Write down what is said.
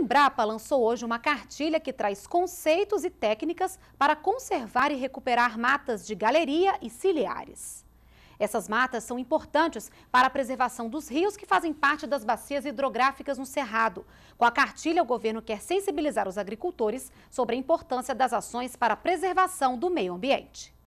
Embrapa lançou hoje uma cartilha que traz conceitos e técnicas para conservar e recuperar matas de galeria e ciliares. Essas matas são importantes para a preservação dos rios que fazem parte das bacias hidrográficas no Cerrado. Com a cartilha, o governo quer sensibilizar os agricultores sobre a importância das ações para a preservação do meio ambiente.